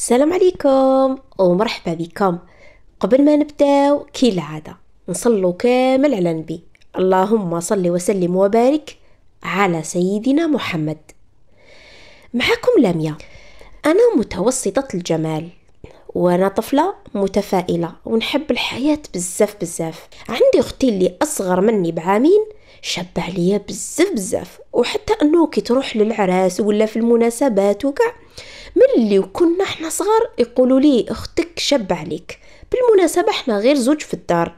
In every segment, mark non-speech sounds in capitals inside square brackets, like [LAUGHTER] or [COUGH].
السلام عليكم ومرحبا بكم قبل ما نبداو كالعادة نصلو كامل على النبي اللهم صل وسلم وبارك على سيدنا محمد معكم لميا أنا متوسطة الجمال وأنا طفلة متفائلة ونحب الحياة بزاف بزاف عندي أختي اللي أصغر مني بعامين شابة عليا بزاف بزاف وحتى أنه كي تروح للعراس ولا في المناسبات وكاع من اللي وكنا احنا صغار يقولوا لي اختك شاب عليك بالمناسبة احنا غير زوج في الدار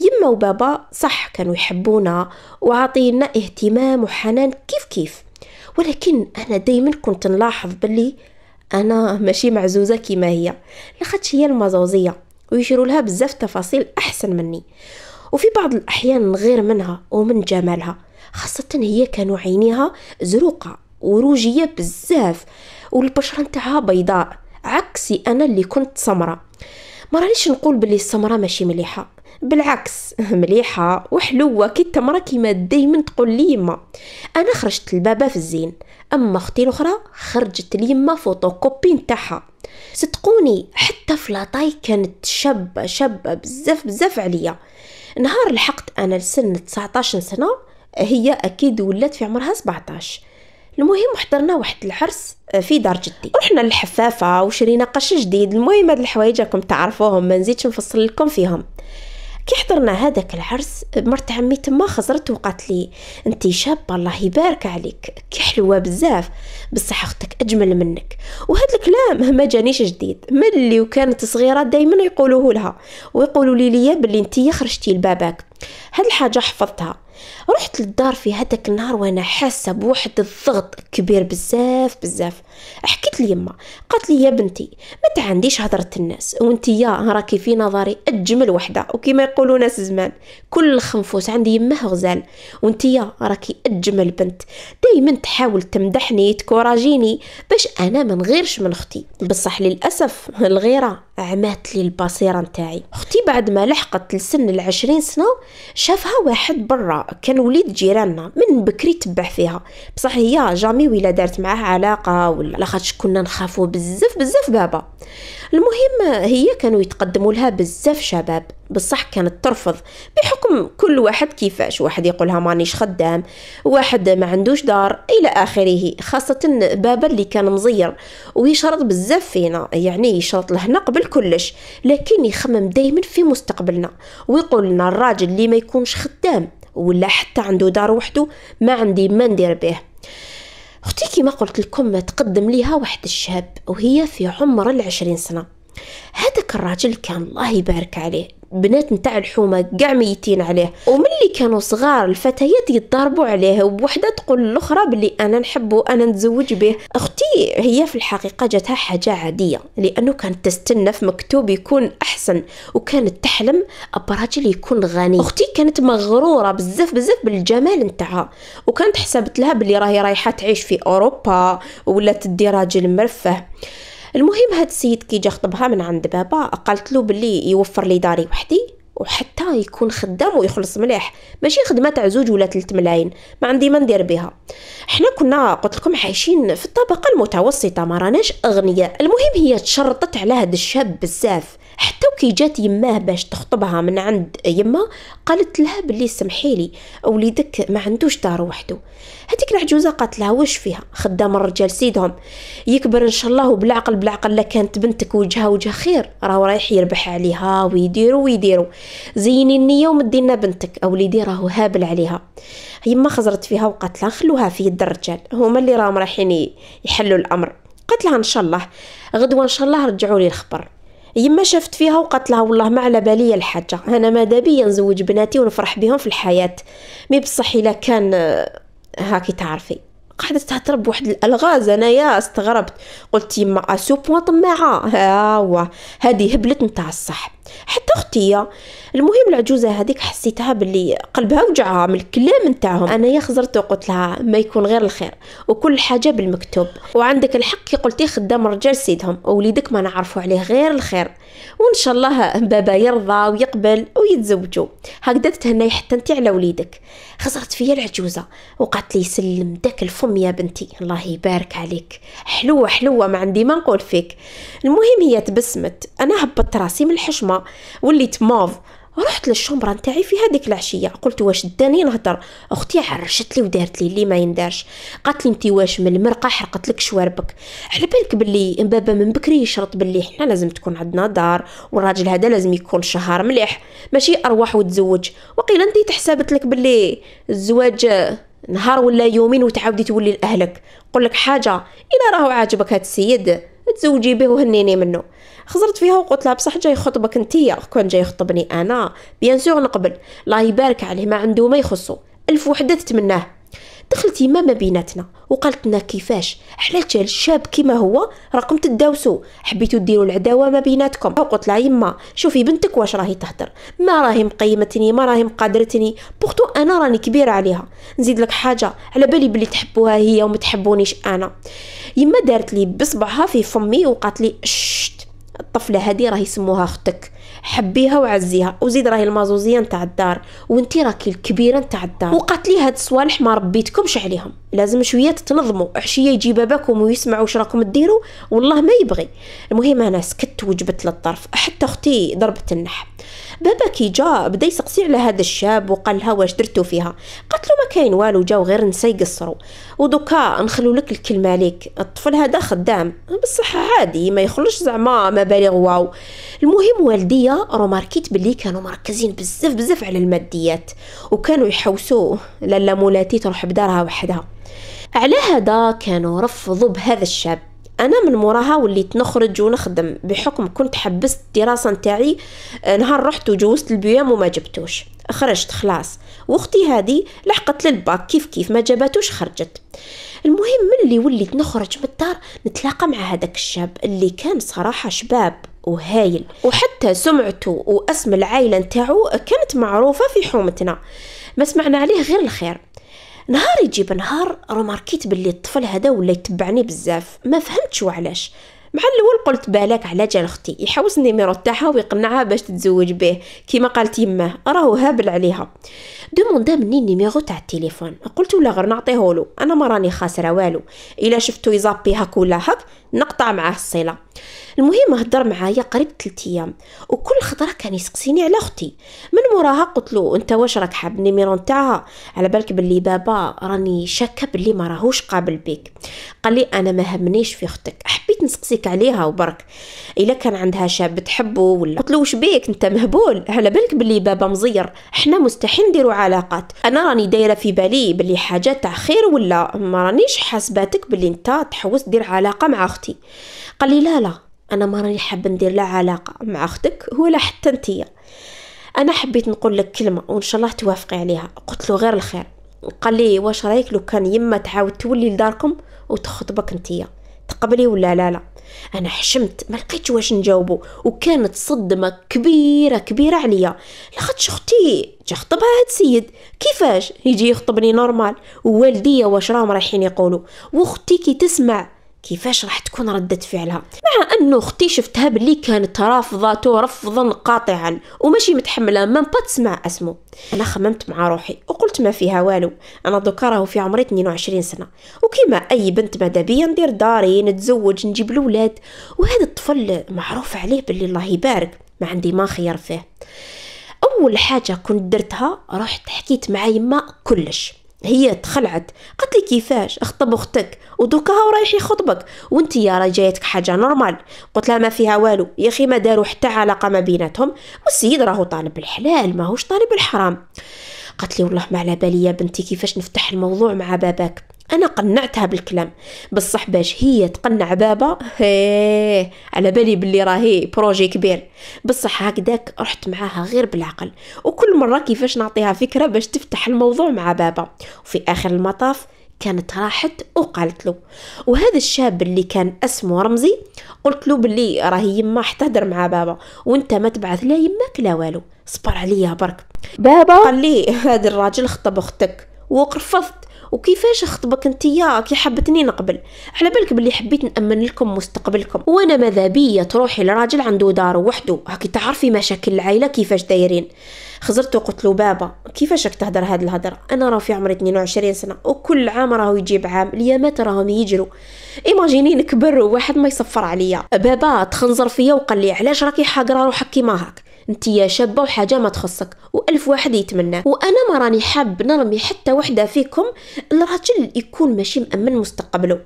يما وبابا صح كانوا يحبونا وعطينا اهتمام وحنان كيف كيف ولكن انا دايما كنت نلاحظ باللي انا ماشي معزوزه كيما هي لاخاطش هي المزوزيه ويشيروا لها بزاف تفاصيل احسن مني وفي بعض الاحيان نغير منها ومن جمالها خاصه هي كانوا عينيها زروقه وروجيه بزاف والبشره نتاعها بيضاء عكسي انا اللي كنت سمراء ما رانيش نقول بلي السمراء ماشي مليحه بالعكس [LAUGHS] مليحة وحلوة كي التمرة كيما دايما تقول لي يما أنا خرجت البابا في الزين أما أختي الأخرى خرجت ليما فوتوكوبي نتاعها صدقوني حتى في لاطاي كانت شابة شابة بزاف بزاف عليا نهار لحقت أنا لسن 19 سنة هي أكيد ولات في عمرها 17 المهم حضرنا واحد العرس آه، في دار جدي رحنا للحفافه وشرينا قش جديد المهم هاد الحوايج راكم تعرفوهم ما نزيدش نفصل لكم فيهم كي حضرنا هذاك العرس آه، مرت عمي تما خزرت وقالت لي انت شابه الله يبارك عليك كي حلوه بزاف بصح اختك اجمل منك وهذا الكلام ما جانيش جديد ملي وكانت صغيره دائما يقولوه لها ويقولوا لي ليا بلي انت خرجتي لباباك هاد الحاجه حفظتها رحت للدار في هذاك النهار وانا حاسه بواحد الضغط كبير بزاف بزاف حكيت لي يما قالت لي يا بنتي ما تعنديش هضره الناس يا راكي في نظري اجمل وحده وكما يقولوا ناس زمان كل خنفوس عندي يمه غزال يا راكي اجمل بنت دائما تحاول تمدحني تكوراجيني باش انا ما نغيرش من اختي بصح للاسف الغيره عمات لي البصيرة نتاعي أختي بعد ما لحقت لسن العشرين سنة شافها واحد برا كان وليد جيراننا من بكري تبع فيها بصح هي جامي ولا دارت معاه علاقة ولا لاخاطش كنا نخافو بزاف بزاف بابا المهم هي كانوا يتقدموا لها بزاف شباب بصح كانت ترفض بحكم كل واحد كيفاش واحد يقولها مانيش خدام واحد ما عندوش دار الى اخره خاصه بابا اللي كان مزير ويشرط بزاف فينا يعني يشرط لهنا قبل كلش لكن يخمم دايما في مستقبلنا ويقول لنا الراجل اللي ما يكونش خدام ولا حتى عنده دار وحده ما عندي ما ندير به اختي كيما قلت لكم تقدم ليها واحد الشاب وهي في عمر العشرين سنه هذاك الراجل كان الله يبارك عليه بنات نتاع الحومة قاع ميتين عليه وملي كانوا صغار الفتيات يضربوا عليه ووحدة تقول الأخرى بلي أنا نحبه أنا نتزوج به أختي هي في الحقيقة جاتها حاجة عادية لأنه كانت تستنى في مكتوب يكون أحسن وكانت تحلم براجل يكون غني أختي كانت مغرورة بزاف بزاف بالجمال نتاعها وكانت حسبت لها بلي راهي رايحة تعيش في أوروبا ولا تدي راجل مرفه المهم هاد السيد كي جا خطبها من عند بابا قالت له بلي يوفر لي داري وحدي وحتى يكون خدام ويخلص مليح ماشي خدمه تاع زوج ولا 3 ملايين ما عندي ما ندير بها حنا كنا قلت لكم عايشين في الطبقه المتوسطه ما راناش اغنياء المهم هي تشرطت على هاد الشاب بزاف حتى كي جات يماه باش تخطبها من عند يما قالت لها بلي سمحي لي وليدك ما عندوش دار وحده هذيك العجوزه قالت لها واش فيها خدام الرجال سيدهم يكبر ان شاء الله وبالعقل بالعقل لا كانت بنتك وجهها وجه خير راهو رايح يربح عليها ويديروا ويديروا زيني النيه ومدي لنا بنتك اوليدي راهو هابل عليها يما خزرت فيها وقالت لها خلوها في يد الرجال هما اللي راهم رايحين يحلوا الامر قالت لها ان شاء الله غدوه ان شاء الله رجعوا لي الخبر يما شافت فيها وقالت لها والله ما على بالي الحاجه انا ماذا بيا نزوج بناتي ونفرح بهم في الحياه مي بصح الا كان آه، هاكي تعرفي قعدت تهضر بواحد الالغاز انايا استغربت قلت يما اسو بوان طماعه ها هو هذه هبلت نتاع الصح حتى اختي المهم العجوزه هذيك حسيتها باللي قلبها وجعها من الكلام نتاعهم انا يا خزرت وقلت لها ما يكون غير الخير وكل حاجه بالمكتوب وعندك الحق كي قلتي خدام رجال سيدهم ووليدك ما نعرفوا عليه غير الخير وان شاء الله بابا يرضى ويقبل ويتزوجوا هكذا تتهناي حتى انت على وليدك خسرت فيا العجوزه وقالت لي سلم داك الفم يا بنتي الله يبارك عليك حلوه حلوه ما عندي ما نقول فيك المهم هي تبسمت انا هبطت راسي من الحشمه وليت موف رحت للشومبرا نتاعي في هذيك العشيه قلت واش داني نهضر اختي حرشت لي ودارت لي اللي ما يندارش قالت لي انت واش من المرقه حرقت لك شواربك على بالك باللي بابا من بكري يشرط باللي حنا لازم تكون عندنا دار والراجل هذا لازم يكون شهر مليح ماشي ارواح وتزوج وقيل انت تحسبت لك باللي الزواج نهار ولا يومين وتعاودي تولي لاهلك قل لك حاجه الا راهو عاجبك هاد السيد تزوجي به وهنيني منه خزرت فيها وقلت لها بصح جاي خطبك انتيا كون جاي يخطبني انا بيان سور نقبل الله يبارك عليه ما عنده ما يخصو الف وحده تتمناه دخلت يما ما بيناتنا وقالت لنا كيفاش حلات الشاب كيما هو راكم تداوسوا حبيتو ديروا العداوه ما بيناتكم قلت لها يما شوفي بنتك واش راهي تهدر ما راهي مقيمتني ما راهي مقادرتني بورتو انا راني كبيره عليها نزيد لك حاجه على بالي بلي تحبوها هي وما تحبونيش انا يما دارت لي بصبعها في فمي وقالت لي شت الطفله هذه راه يسموها اختك حبيها وعزيها وزيد راهي المازوزيه نتاع الدار وانتي راكي الكبيره نتاع الدار وقالت لي هاد الصوالح ما ربيتكمش عليهم لازم شويه تتنظموا عشيه يجي باباكم ويسمع واش راكم ديروا والله ما يبغي المهم انا سكت وجبت للطرف حتى اختي ضربت النح بابا كي جا بدا يسقسي على هذا الشاب وقال لها واش درتو فيها قالت له ما كاين والو جاو غير نسى يقصروا ودوكا نخلو لك الكلمه ليك الطفل هذا خدام بصح عادي ما يخلش زعما ما واو المهم والديا روماركيت بلي كانوا مركزين بزاف بزاف على الماديات وكانوا يحوسوا لالا مولاتي تروح بدارها وحدها على هذا كانوا رفضوا بهذا الشاب انا من موراها وليت نخرج ونخدم بحكم كنت حبست الدراسه نتاعي نهار رحت وجوزت البيام وما جبتوش خرجت خلاص واختي هذه لحقت للباك كيف كيف ما جابتوش خرجت المهم من اللي وليت نخرج من الدار نتلاقى مع هذاك الشاب اللي كان صراحه شباب وهايل وحتى سمعته واسم العائله نتاعو كانت معروفه في حومتنا ما سمعنا عليه غير الخير نهار يجي بنهار رماركيت باللي الطفل هذا ولا يتبعني بزاف ما فهمتش وعلاش مع الاول قلت بالك على جال اختي يحوس النيميرو تاعها ويقنعها باش تتزوج به كيما قالت يماه راهو هابل عليها دوموندا مني النيميرو تاع التليفون قلت لا غير نعطيه له انا ما راني خاسره والو الا شفتو يزابي هاك ولا هاك نقطع معاه الصله المهم هضر معايا قريب 3 ايام وكل خطره كان يسقسيني على اختي من موراها قلت له انت واش راك حاب النيميرو نتاعها على بالك باللي بابا راني شاكه باللي ما راهوش قابل بيك قال لي انا ما همنيش في اختك حبيت نسقسيك عليها وبرك الا كان عندها شاب تحبه ولا قلت له واش بيك انت مهبول على بالك باللي بابا مزير حنا مستحيل نديرو علاقات انا راني دايره في بالي باللي حاجه تاع خير ولا ما رانيش حاسباتك باللي انت تحوس دير علاقه مع اختي قال لي لا لا انا ما راني حابه ندير لا علاقه مع اختك ولا حتى انتيا انا حبيت نقول لك كلمه وان شاء الله توافقي عليها قلت له غير الخير قال لي واش رايك لو كان يما تعاود تولي لداركم وتخطبك انتيا تقبلي ولا لا لا انا حشمت ما لقيتش واش نجاوبه وكانت صدمه كبيره كبيره عليا لاخاطش اختي جا خطبها هاد السيد كيفاش يجي يخطبني نورمال ووالديا واش راهم رايحين يقولوا واختي كي تسمع كيفاش راح تكون ردة فعلها مع انه اختي شفتها باللي كانت رافضته رفضا قاطعا وماشي متحمله ما با تسمع اسمه انا خممت مع روحي وقلت ما فيها والو انا دوكا راهو في عمري 22 سنه وكما اي بنت ماذا ندير داري نتزوج نجيب الولاد وهذا الطفل معروف عليه باللي الله يبارك ما عندي ما خير فيه اول حاجه كنت درتها رحت حكيت مع يما كلش هي تخلعت قالت لي كيفاش اخطب اختك ودوكا هاو رايح يخطبك وانت يا راه جايتك حاجه نورمال قلت لها ما فيها والو يا اخي ما داروا حتى علاقه ما بيناتهم والسيد راهو طالب الحلال ماهوش طالب الحرام قالت لي والله ما على بالي يا بنتي كيفاش نفتح الموضوع مع باباك أنا قنعتها بالكلام بصح باش هي تقنع بابا على بالي بلي راهي بروجي كبير بصح هكذاك رحت معاها غير بالعقل وكل مرة كيفاش نعطيها فكرة باش تفتح الموضوع مع بابا وفي آخر المطاف كانت راحت وقالت له وهذا الشاب اللي كان اسمه رمزي قلت له باللي راهي يما احتضر مع بابا وانت ما تبعث لا يماك لا والو صبر عليا برك بابا قال لي هذا الراجل خطب اختك وقرفضت وكيفاش خطبك انتيا كي حبتني نقبل على بالك بلي حبيت نامن لكم مستقبلكم وانا ماذا بيا تروحي لراجل عنده دار وحده هاكي تعرفي مشاكل العائله كيفاش دايرين خزرت وقلت له بابا كيفاش راك تهدر هاد الهضره انا راه في عمري 22 سنه وكل عام راهو يجيب عام اليامات راهم يجروا ايماجيني نكبر وواحد ما يصفر عليا بابا تخنزر فيا وقال لي علاش راكي حاقره روحك كيما هاك انت يا شابه وحاجه ما تخصك والف واحد يتمنى وانا ما راني حاب نرمي حتى وحده فيكم الراجل يكون ماشي مامن مستقبله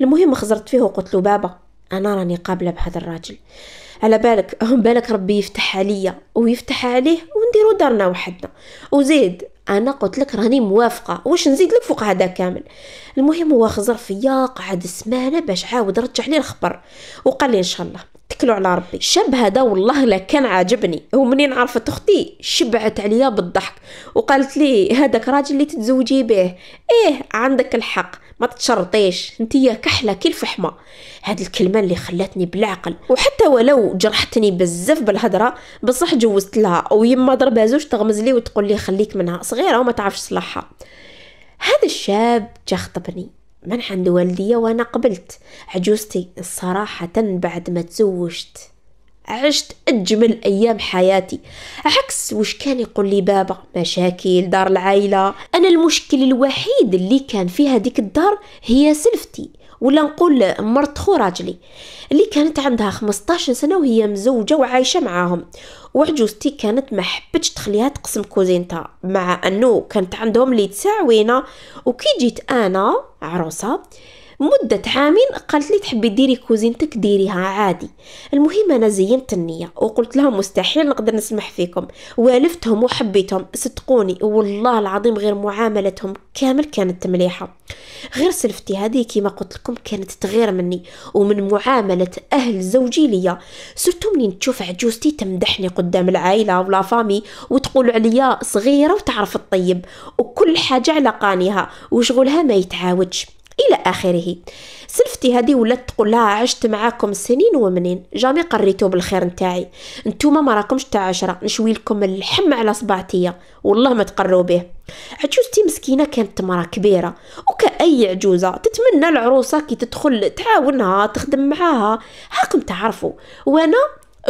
المهم خزرت فيه وقلت له بابا انا راني قابله بهذا الراجل على بالك [LAUGHS] بالك ربي يفتح عليا ويفتح عليه ونديرو دارنا وحدنا وزيد انا قلت لك راني موافقه واش نزيد لك فوق هذا كامل المهم هو خزر فيا قعد سمانه باش عاود رجع لي الخبر وقال لي ان شاء الله تكلوا على ربي الشاب هذا والله لا كان عاجبني ومنين عرفت اختي شبعت عليا بالضحك وقالت لي هذاك راجل اللي تتزوجي به ايه عندك الحق ما تتشرطيش يا كحله كي الفحمه هاد الكلمه اللي خلاتني بالعقل وحتى ولو جرحتني بزاف بالهضره بصح جوزت لها ويما ضربها زوج تغمز لي وتقول لي خليك منها صغيره وما تعرفش صلاحها هذا الشاب جا خطبني من عند والديا وانا قبلت عجوزتي صراحه بعد ما تزوجت عشت أجمل أيام حياتي عكس وش كان يقول لي بابا مشاكل دار العائلة أنا المشكل الوحيد اللي كان فيها ديك الدار هي سلفتي ولا نقول مرت خو راجلي اللي كانت عندها 15 سنة وهي مزوجة وعايشة معاهم وعجوزتي كانت ما حبتش تخليها تقسم كوزينتها مع أنه كانت عندهم لي تساعوينة وكي جيت أنا عروسة مدة عامين قالت لي تحبي ديري كوزينتك ديريها عادي المهم أنا زينت النية وقلت لهم مستحيل نقدر نسمح فيكم والفتهم وحبيتهم صدقوني والله العظيم غير معاملتهم كامل كانت مليحة غير سلفتي هذه كما قلت لكم كانت تغير مني ومن معاملة أهل زوجي ليا سرتو منين تشوف عجوزتي تمدحني قدام العائلة ولا فامي وتقول عليا صغيرة وتعرف الطيب وكل حاجة على قانيها وشغلها ما يتعاودش الى اخره سلفتي هذه ولات تقول لها عشت معاكم سنين ومنين جامي قريتو بالخير نتاعي نتوما ما راكمش تاع عشرة نشوي لكم اللحم على صبعتي والله ما تقروا به عجوزتي مسكينه كانت مرا كبيره وكاي عجوزه تتمنى العروسه كي تدخل تعاونها تخدم معاها هاكم تعرفوا وانا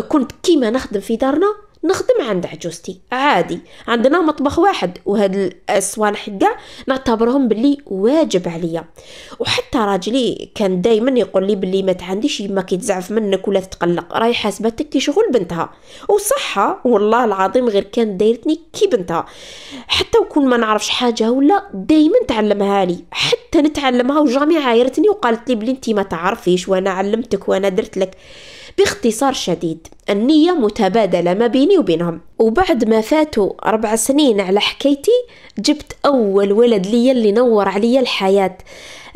كنت كيما نخدم في دارنا نخدم عند عجوزتي عادي عندنا مطبخ واحد وهاد الصوالح كاع نعتبرهم بلي واجب عليا وحتى راجلي كان دايما يقول لي بلي ما تعنديش يما كيتزعف منك ولا تتقلق راهي حاسبتك كي شغل بنتها وصحة والله العظيم غير كانت دايرتني كي بنتها حتى وكون ما نعرفش حاجه ولا دايما تعلمها لي حتى نتعلمها وجامي عايرتني وقالت لي بلي انت ما تعرفيش وانا علمتك وانا درت لك باختصار شديد النية متبادلة ما بيني وبينهم وبعد ما فاتوا أربع سنين على حكايتي جبت أول ولد لي اللي نور علي الحياة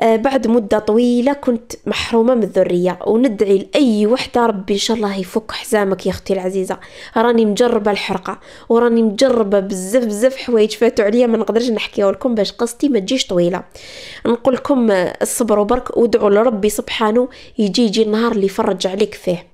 آه، بعد مدة طويلة كنت محرومة من الذرية وندعي لأي وحدة ربي إن شاء الله يفك حزامك يا أختي العزيزة راني مجربة الحرقة وراني مجربة بزاف بزاف حوايج فاتوا عليا ما نقدرش نحكيها لكم باش قصتي ما تجيش طويلة نقول لكم آه، الصبر برك ودعوا لربي سبحانه يجي يجي النهار اللي فرج عليك فيه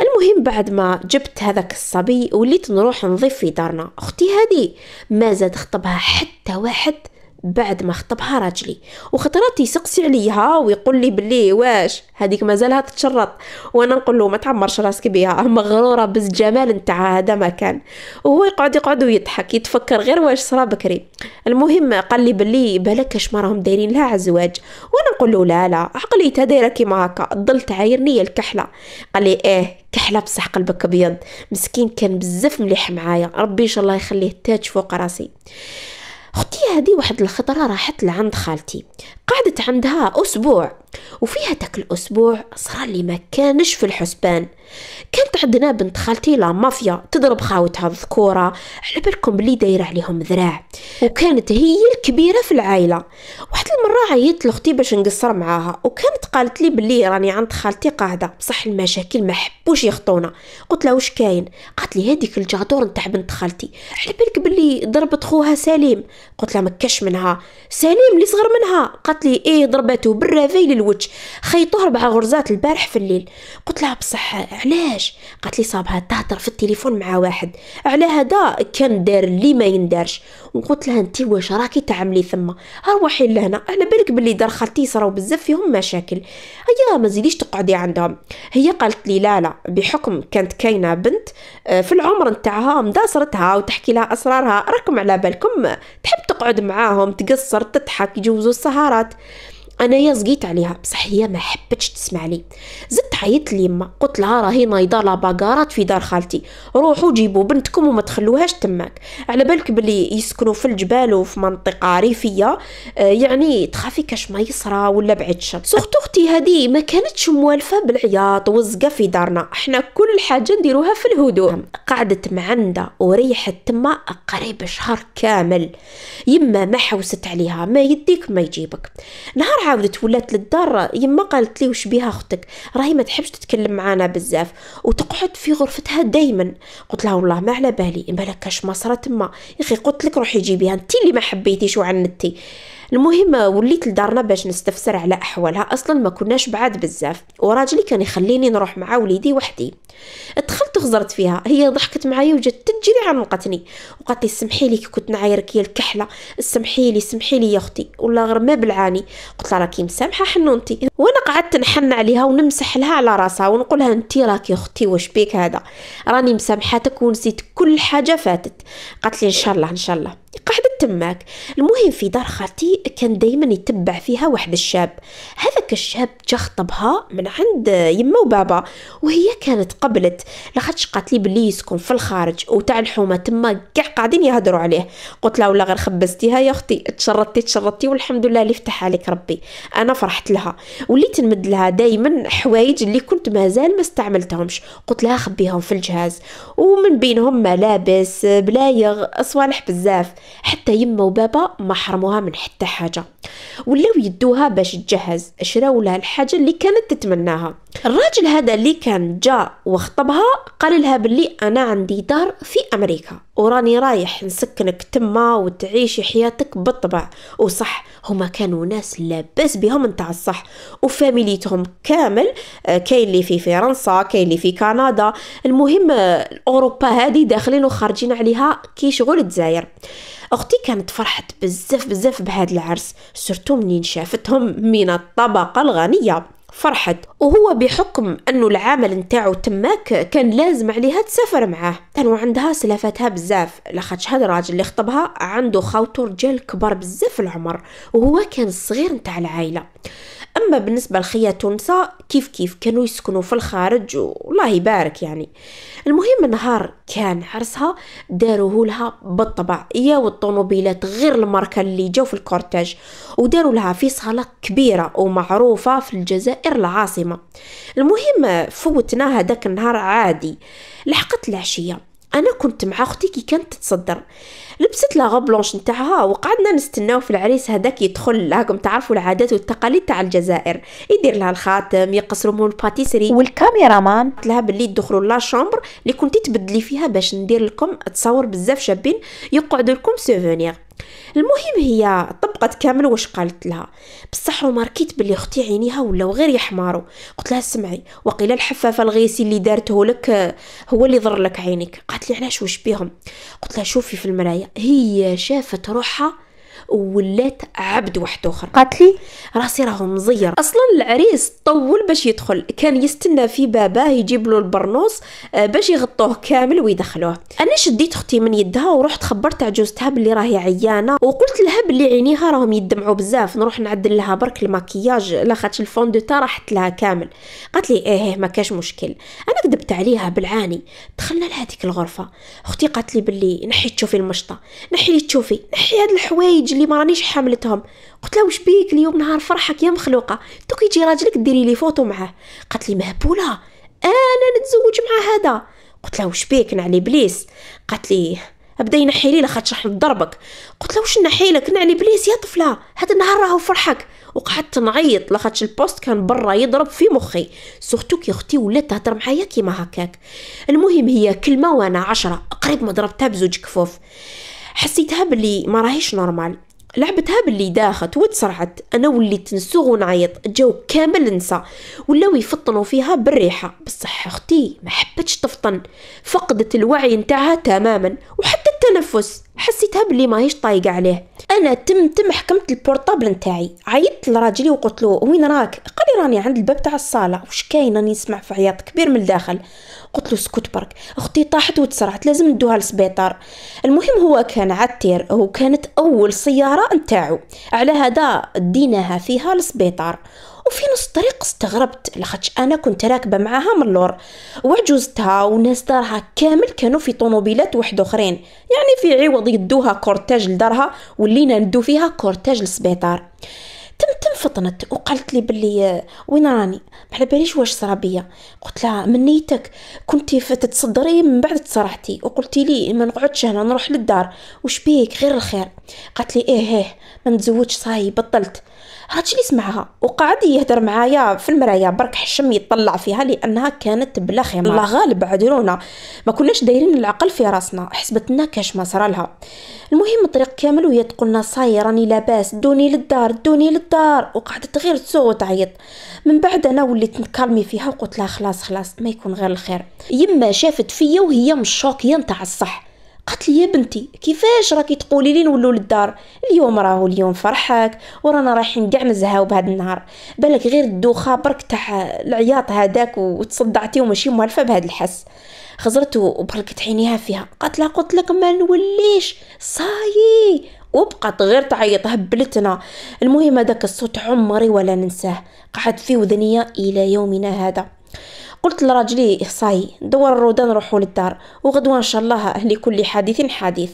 المهم بعد ما جبت هذاك الصبي وليت نروح نضيف في دارنا اختي هذه ما زاد خطبها حتى واحد بعد ما خطبها راجلي وخطرات يسقسي عليها ويقول لي بلي واش هذيك مازالها تتشرط وانا نقول له ما تعمرش راسك بها مغروره بالجمال نتاع هذا ما كان وهو يقعد يقعد ويضحك يتفكر غير واش صرا بكري المهم قال لي بلي بالك اش ما راهم دايرين لها عزواج وانا نقول له لا لا عقليتها دايره كيما هكا ضل تعايرني الكحله قال لي ايه كحله بصح قلبك ابيض مسكين كان بزاف مليح معايا ربي ان شاء الله يخليه تاج فوق راسي اختي هذه واحد الخطرة راحت لعند خالتي قعدت عندها اسبوع وفيها تاك الاسبوع صار لي ما كانش في الحسبان كانت عندنا بنت خالتي لا مافيا تضرب خاوتها الذكوره على بالكم بلي دايره عليهم ذراع وكانت هي الكبيره في العائله واحد المره عيطت لاختي باش نقصر معاها وكانت قالت لي بلي راني عند خالتي قاعده بصح المشاكل ما حبوش يخطونا قلت لها واش كاين قالت لي هذيك الجادور نتاع بنت خالتي على بالك بلي ضربت خوها سليم قلت لها مكش منها سليم اللي صغر منها قالت لي ايه ضربته بالرافي للوجه خيطوه اربع غرزات البارح في الليل قلت لها بصح علاش قالت لي صابها تهضر في التليفون مع واحد على هذا كان دار لي ما يندارش وقلت لها انت واش راكي تعملي ثما اروحي لهنا على بالك بلي دار خالتي صراو بزاف فيهم مشاكل هيا ما زيديش تقعدي عندهم هي قالت لي لا لا بحكم كانت كاينه بنت آه، في العمر نتاعها مداصرتها وتحكي لها اسرارها راكم على بالكم تحب تقعد معاهم تقصر تضحك يجوزوا السهرات انايا زقيت عليها بصح هي ما حبتش تسمع لي زدت عيطت ليما قلت لها راهي نايضه لا باغارات في دار خالتي روحوا جيبوا بنتكم وما تخلوهاش تماك على بالك بلي يسكنوا في الجبال وفي منطقه ريفيه آه، يعني تخافي كاش ما يصرى ولا بعد شر سورتو اختي هذه ما كانتش موالفه بالعياط وزقه في دارنا احنا كل حاجه نديروها في الهدوء قعدت معندة وريحت تما قريب شهر كامل يما ما حوست عليها ما يديك ما يجيبك نهار عاودت ولات للدار يما قالت لي وش بيها اختك راهي ما تحبش تتكلم معانا بزاف وتقعد في غرفتها دائما قلت لها والله ما على بالي بالك كاش ما صرات تما يا اخي قلت لك روحي جيبيها انت اللي ما حبيتيش وعنتي المهم وليت لدارنا باش نستفسر على احوالها اصلا ما كناش بعاد بزاف وراجلي كان يخليني نروح مع وليدي وحدي دخلت وغزرت فيها هي ضحكت معايا وجات تجري عنقتني وقالت لي سمحي لي كنت نعايرك يا الكحله سمحي لي سمحي لي يا اختي والله غير ما بلعاني قلت لها راكي مسامحه حنونتي وانا قعدت نحن عليها ونمسح لها على راسها ونقول لها انت راكي اختي واش بيك هذا راني مسامحتك ونسيت كل حاجه فاتت قالت لي ان شاء الله ان شاء الله تماك المهم في دار خالتي كان دايما يتبع فيها واحد الشاب هذاك الشاب جا خطبها من عند يما وبابا وهي كانت قبلت لاخاطش قالت لي بلي يسكن في الخارج وتاع الحومه تما كاع قاعدين يهضروا عليه قلت لها ولا غير خبزتيها يا اختي تشرطتي تشرطتي والحمد لله اللي فتح عليك ربي انا فرحت لها وليت نمد لها دائما حوايج اللي كنت مازال ما استعملتهمش قلت لها خبيهم في الجهاز ومن بينهم ملابس بلايغ صوالح بزاف حتى حتى يما وبابا ما حرموها من حتى حاجه ولاو يدوها باش تجهز شراو لها الحاجه اللي كانت تتمناها الراجل هذا اللي كان جا وخطبها قال لها باللي انا عندي دار في امريكا وراني رايح نسكنك تما وتعيشي حياتك بالطبع وصح هما كانوا ناس لاباس بهم نتاع الصح وفاميليتهم كامل آه، كاين اللي في فرنسا كاين اللي في كندا المهم آه، اوروبا هذه داخلين وخارجين عليها كي شغل الجزائر اختي كانت فرحت بزاف بزاف بهذا العرس سورتو منين شافتهم من الطبقه الغنيه فرحت وهو بحكم انه العمل نتاعو تماك كان لازم عليها تسافر معاه كانوا عندها سلافاتها بزاف لاخاطش هاد الراجل اللي خطبها عنده خاوتو رجال كبار بزاف العمر وهو كان الصغير نتاع العائله أما بالنسبة لخيا تونسا كيف كيف كانوا يسكنوا في الخارج والله يبارك يعني المهم نهار كان عرسها داروه لها بالطبع هي والطوموبيلات غير الماركة اللي جاو في الكورتاج وداروا لها في صالة كبيرة ومعروفة في الجزائر العاصمة المهم فوتنا هذاك النهار عادي لحقت العشية انا كنت مع اختي كي كانت تتصدر لبست لاغو بلونش نتاعها وقعدنا نستناو في العريس هذاك يدخل راكم تعرفوا العادات والتقاليد تاع الجزائر يدير لها الخاتم يقص لهم الباتيسري والكاميرامان قلت لها باللي تدخلوا لا شومبر اللي كنتي تبدلي فيها باش ندير لكم تصور بزاف شابين يقعدوا لكم سوفونير المهم هي طبقت كامل واش قالت لها بصح وماركيت بلي اختي عينيها ولاو غير يحمارو قلت لها سمعي وقيل الحفافه الغيسي اللي دارته لك هو اللي ضر لك عينك قالت لي علاش واش بيهم قلت لها شوفي في المرايه هي شافت روحها وولات عبد واحد اخر قالت لي راسي راهو مزير اصلا العريس طول باش يدخل كان يستنى في باباه يجيب له البرنوس آه، باش يغطوه كامل ويدخلوه انا شديت اختي من يدها ورحت خبرت عجوزتها بلي راهي عيانه وقلت لها بلي عينيها راهم يدمعوا بزاف نروح نعدل لها برك المكياج لاخاطش الفون دو راحت لها كامل قالت لي إيه،, ايه ما كاش مشكل انا كذبت عليها بالعاني دخلنا لهذيك الغرفه اختي قالت لي بلي نحي تشوفي المشطه نحي تشوفي نحي هاد الحوايج اللي ما رانيش حاملتهم قلت لها واش بيك اليوم نهار فرحك يا مخلوقه تو كيجي راجلك ديري لي فوتو معاه قالت لي مهبوله انا نتزوج مع هذا قلت لها واش بيك نعلي بليس قالت لي بدا ينحي لي لاخاطش راح نضربك قلت لها واش نحي لك نعلي بليس يا طفله هذا النهار راهو فرحك وقعدت نعيط لاخاطش البوست كان برا يضرب في مخي سورتو كي اختي ولات تهضر معايا كيما هكاك المهم هي كلمه وانا عشرة قريب ما ضربتها بزوج كفوف حسيتها باللي ما راهيش نورمال لعبتها باللي داخت وتسرعت انا وليت نسوغ ونعيط الجو كامل نسى ولاو يفطنوا فيها بالريحه بصح اختي ما حبتش تفطن فقدت الوعي نتاعها تماما وحتى التنفس حسيتها باللي ماهيش طايقه عليه انا تم تم حكمت البورطابل نتاعي عيطت لراجلي وقلت له وين راك قال راني عند الباب تاع الصاله واش كاين راني نسمع في عياط كبير من الداخل قلت له اسكت برك اختي طاحت وتسرعت لازم ندوها للسبيطار المهم هو كان عتير وكانت اول سياره نتاعو على هذا ديناها فيها للسبيطار وفي نص الطريق استغربت لخاطش انا كنت راكبه معاها من اللور وعجوزتها وناس دارها كامل كانوا في طوموبيلات واحد اخرين يعني في عوض يدوها كورتاج لدارها ولينا ندو فيها كورتاج للسبيطار تم تم فطنت وقالت لي بلي وين راني ما على باليش واش صرا بيا قلت لها من نيتك كنتي تتصدري من بعد تصرحتي وقلتي لي ما نقعدش هنا نروح للدار وش بيك غير الخير قالت لي ايه ايه ما نتزوجش صاي بطلت هادشي اللي سمعها وقعد يهدر معايا في المرايا برك حشم يطلع فيها لانها كانت بلا خيمه الله غالب عدلونا ما كناش دايرين العقل في راسنا حسبتنا كاش ما صرالها المهم الطريق كامل وهي تقول لنا صاي راني لاباس دوني للدار دوني للدار وقعدت غير تسوق وتعيط من بعد انا وليت نكالمي فيها وقلت لها خلاص خلاص ما يكون غير الخير يما شافت فيا وهي مشوكيه نتاع الصح قالت لي يا بنتي كيفاش راكي تقولي لي نولوا للدار اليوم راهو اليوم فرحك ورانا رايحين كاع نزهاو بهذا النهار بالك غير الدوخه برك تاع العياط هذاك وتصدعتي وماشي موالفه بهذا الحس خزرت وبركت عينيها فيها قالت لها قلت لك ما نوليش صايي وبقات غير تعيط هبلتنا المهم هذاك الصوت عمري ولا ننساه قعد في وذنيا الى يومنا هذا قلت لراجلي صاي دور الروضه نروحو للدار وغدوه ان شاء الله لكل حادث حديث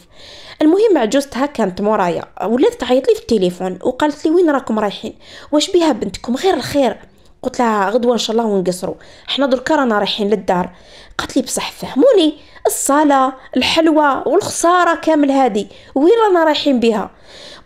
المهم عجوزتها كانت مورايا ولات تعيط لي في التليفون وقالت لي وين راكم رايحين واش بيها بنتكم غير الخير قلت لها غدوه ان شاء الله ونقصروا حنا دركا رانا رايحين للدار قالت لي بصح فهموني الصاله الحلوه والخساره كامل هذه وين رانا رايحين بها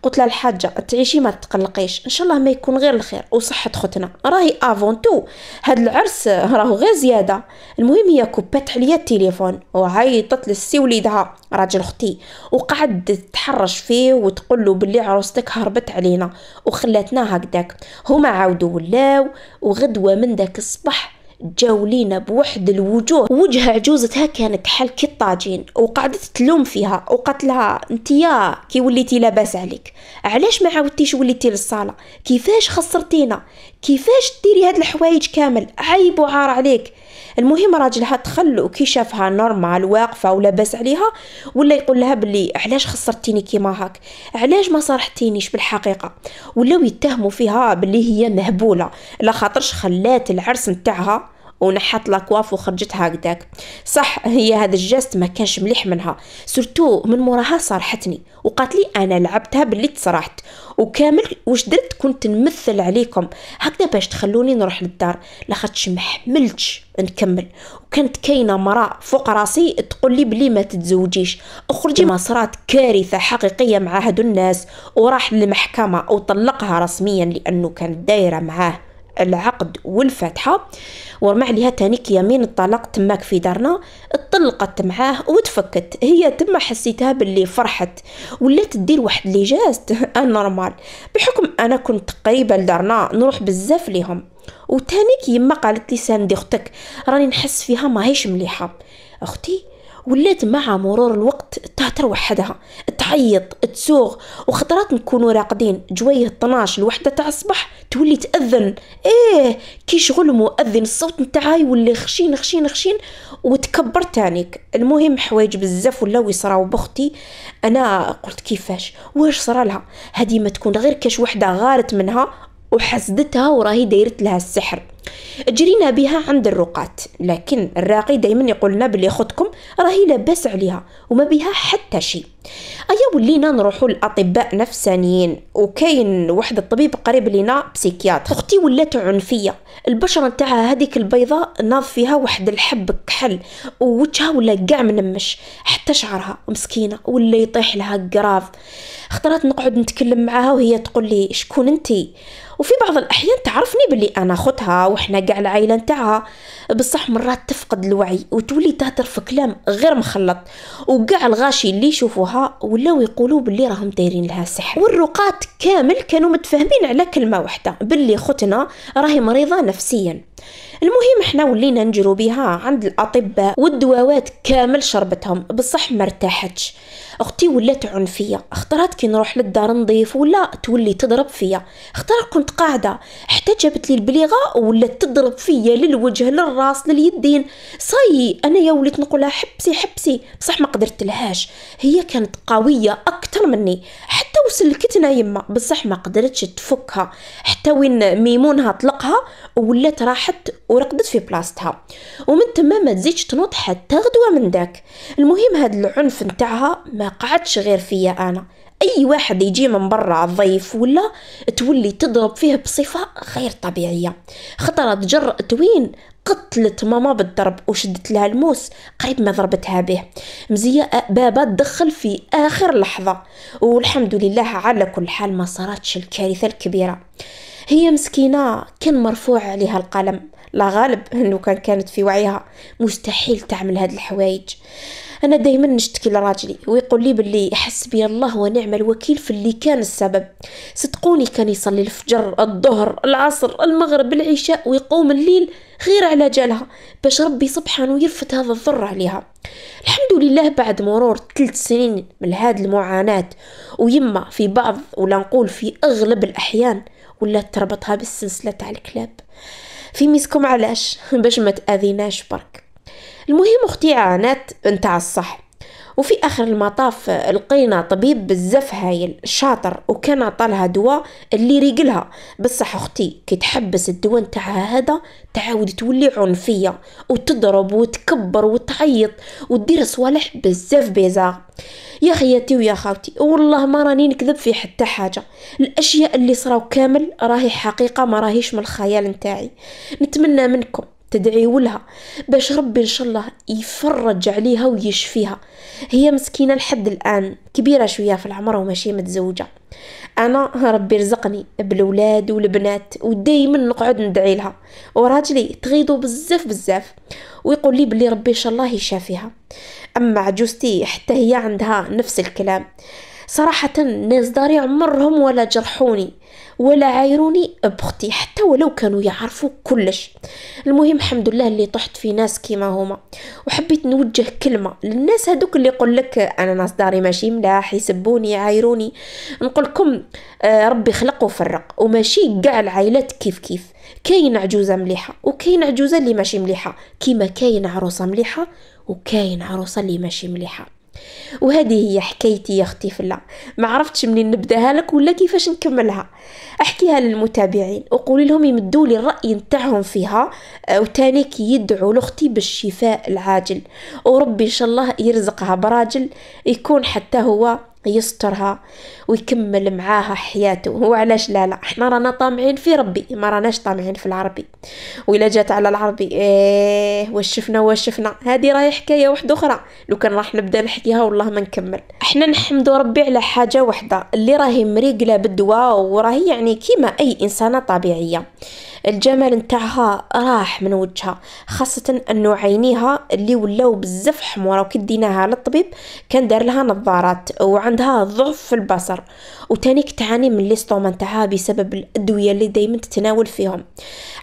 قلت لها الحاجه تعيشي ما تقلقيش ان شاء الله ما يكون غير الخير وصحه خوتنا راهي افون تو هاد العرس راهو غير زياده المهم هي كبات عليا التليفون وعيطت للسي وليدها راجل اختي وقعد تحرش فيه وتقول له بلي عروستك هربت علينا وخلاتنا هكذاك هما عاودوا ولاو وغدوه من داك الصباح جاو لينا بوحد الوجوه وجه عجوزتها كانت حل كي الطاجين وقعدت تلوم فيها وقالت لها يا كي وليتي لاباس عليك علاش ما عاودتيش وليتي للصاله كيفاش خسرتينا كيفاش ديري هاد الحوايج كامل عيب وعار عليك المهم راجلها دخل كي شافها نورمال واقفه ولاباس عليها ولا يقول لها بلي علاش خسرتيني كيما هاك علاش ما صرحتينيش بالحقيقه ولاو يتهموا فيها بلي هي مهبوله لا خاطرش خلات العرس نتاعها ونحت لاكواف وخرجت هكذاك صح هي هذا الجست ما كانش مليح منها سورتو من موراها صارحتني وقالت لي انا لعبتها باللي تصرحت وكامل واش درت كنت نمثل عليكم هكذا باش تخلوني نروح للدار لاخاطش محملتش حملتش نكمل وكانت كاينه مرا فوق راسي تقول لي بلي ما تتزوجيش اخرجي ما صرات كارثه حقيقيه مع هادو الناس وراح للمحكمه وطلقها رسميا لانه كانت دايره معاه العقد والفاتحة ورمع ليها تانيك يمين الطلاق تماك في دارنا اتطلقت معاه وتفكت هي تما حسيتها باللي فرحت ولات دير واحد لي جاست [LAUGHS] انورمال بحكم انا كنت قريبه لدارنا نروح بزاف ليهم وتانيك يما قالت لي ساندي اختك راني نحس فيها ماهيش مليحه اختي ولات مع مرور الوقت تهتر وحدها تعيط تسوغ وخطرات نكونوا راقدين جوية 12 الوحده تاع الصباح تولي تاذن ايه كي شغل مؤذن الصوت نتاعها يولي خشين خشين خشين وتكبر تانيك المهم حوايج بزاف ولاو يصراو بختي انا قلت كيفاش واش صرالها هذه ما تكون غير كاش وحده غارت منها وحسدتها وراهي دايرت لها السحر جرينا بها عند الرقات لكن الراقي دايما يقولنا بلي خطكم راهي لاباس عليها وما بها حتى شيء ايا ولينا نروحوا لاطباء نفسانيين وكاين واحد الطبيب قريب لينا بسيكياتر اختي ولات عنفيه البشره نتاعها هذيك البيضاء ناض فيها واحد الحب كحل ووجهها ولا كاع منمش حتى شعرها مسكينه ولا يطيح لها كراف خطرات نقعد نتكلم معاها وهي تقول لي شكون انتي وفي بعض الاحيان تعرفني بلي انا خدها وحنا كاع العائله نتاعها بصح مرات تفقد الوعي وتولي تهدر في كلام غير مخلط وكاع الغاشي اللي يشوفوها ولاو يقولوا باللي راهم دايرين لها سحر والرقات كامل كانوا متفاهمين على كلمه واحده باللي خوتنا راهي مريضه نفسيا المهم احنا ولينا نجرو بها عند الاطباء والدواوات كامل شربتهم بصح ما ارتاحتش اختي ولات عنفيه اختارت كي نروح للدار نضيف ولا تولي تضرب فيا اختار كنت قاعده حتى جابت لي البليغه ولات تضرب فيا للوجه لل الراس لليدين صاي انا يا وليت نقولها حبسي حبسي بصح ما قدرت لهاش هي كانت قويه اكثر مني حتى وسلكتنا يما بصح ما قدرتش تفكها حتى وين ميمونها طلقها ولات راحت ورقدت في بلاصتها ومن تما ما تزيدش تنوض حتى غدوه من داك المهم هاد العنف نتاعها ما قعدش غير فيا انا اي واحد يجي من برا ضيف ولا تولي تضرب فيه بصفه غير طبيعيه خطرة تجرأت وين قتلت ماما بالضرب وشدت لها الموس قريب ما ضربتها به مزية بابا تدخل في آخر لحظة والحمد لله على كل حال ما صارتش الكارثة الكبيرة هي مسكينة كان مرفوع عليها القلم لا غالب انه كان كانت في وعيها مستحيل تعمل هاد الحوايج انا دائما نشتكي لراجلي ويقول لي باللي حسبي الله ونعم الوكيل في اللي كان السبب صدقوني كان يصلي الفجر الظهر العصر المغرب العشاء ويقوم الليل غير على جالها باش ربي سبحانه يرفد هذا الضر عليها الحمد لله بعد مرور ثلاث سنين من هاد المعاناة ويما في بعض ولا نقول في أغلب الأحيان ولا تربطها بالسلسلة تاع الكلاب في ميسكم علاش باش ما تأذيناش برك المهم اختي عانات نتاع الصح وفي اخر المطاف لقينا طبيب بزاف هايل شاطر وكان عطالها دواء اللي ريقلها بصح اختي كي تحبس الدواء نتاعها هذا تعاود تولي عنفيه وتضرب وتكبر وتعيط ودير صوالح بزاف بيزار يا خياتي ويا خاوتي والله ما راني نكذب في حتى حاجه الاشياء اللي صراو كامل راهي حقيقه ما راهيش من الخيال نتاعي نتمنى منكم تدعيو لها باش ربي ان شاء الله يفرج عليها ويشفيها هي مسكينه لحد الان كبيره شويه في العمر وماشي متزوجه انا ربي رزقني بالولاد والبنات ودائما نقعد ندعي لها وراجلي تغيضو بزاف بزاف ويقول لي بلي ربي ان شاء الله يشافيها اما عجوزتي حتى هي عندها نفس الكلام صراحة الناس داري عمرهم ولا جرحوني ولا عايروني بختي حتى ولو كانوا يعرفوا كلش المهم الحمد لله اللي طحت في ناس كيما هما وحبيت نوجه كلمة للناس هادوك اللي يقول لك انا ناس داري ماشي ملاح يسبوني يعايروني نقول لكم آه، ربي خلق وفرق وماشي كاع العائلات كيف كيف كاين عجوزة مليحة وكاين عجوزة اللي ماشي مليحة كيما كاين عروسة مليحة وكاين عروسة اللي ماشي مليحة وهذه هي حكايتي يا اختي فلا ما عرفتش منين نبداها لك ولا كيفاش نكملها احكيها للمتابعين وقول لهم يمدوا لي الراي نتاعهم فيها آه، وتاني كي يدعوا لاختي بالشفاء العاجل وربي ان شاء الله يرزقها براجل يكون حتى هو يسترها ويكمل معاها حياته هو علاش لا لا حنا رانا طامعين في ربي ما راناش طامعين في العربي ولا جات على العربي ايه واش شفنا واش شفنا هذه راهي حكايه واحده اخرى لو كان راح نبدا نحكيها والله ما نكمل حنا نحمدوا ربي على حاجه واحده اللي راهي مريقله بالدواء وراهي يعني كيما اي انسانه طبيعيه الجمال نتاعها راح من وجهها خاصة أنو عينيها اللي ولاو بزاف حمورة وكديناها للطبيب كان دار لها نظارات وعندها ضعف في البصر تانيك تعاني من ليستوما نتاعها بسبب الادوية اللي دايما تتناول فيهم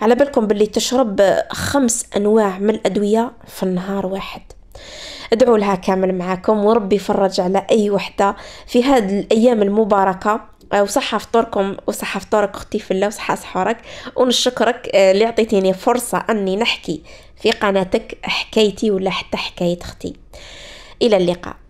على بالكم باللي تشرب خمس انواع من الادوية في النهار واحد ادعوا لها كامل معاكم وربي يفرج على اي وحده في هذه الايام المباركه وصحة فطوركم وصحة فطورك أختي في الله وصحة سحورك ونشكرك آه، اللي عطيتيني فرصة أني نحكي في قناتك حكايتي ولا حتى حكاية أختي إلى اللقاء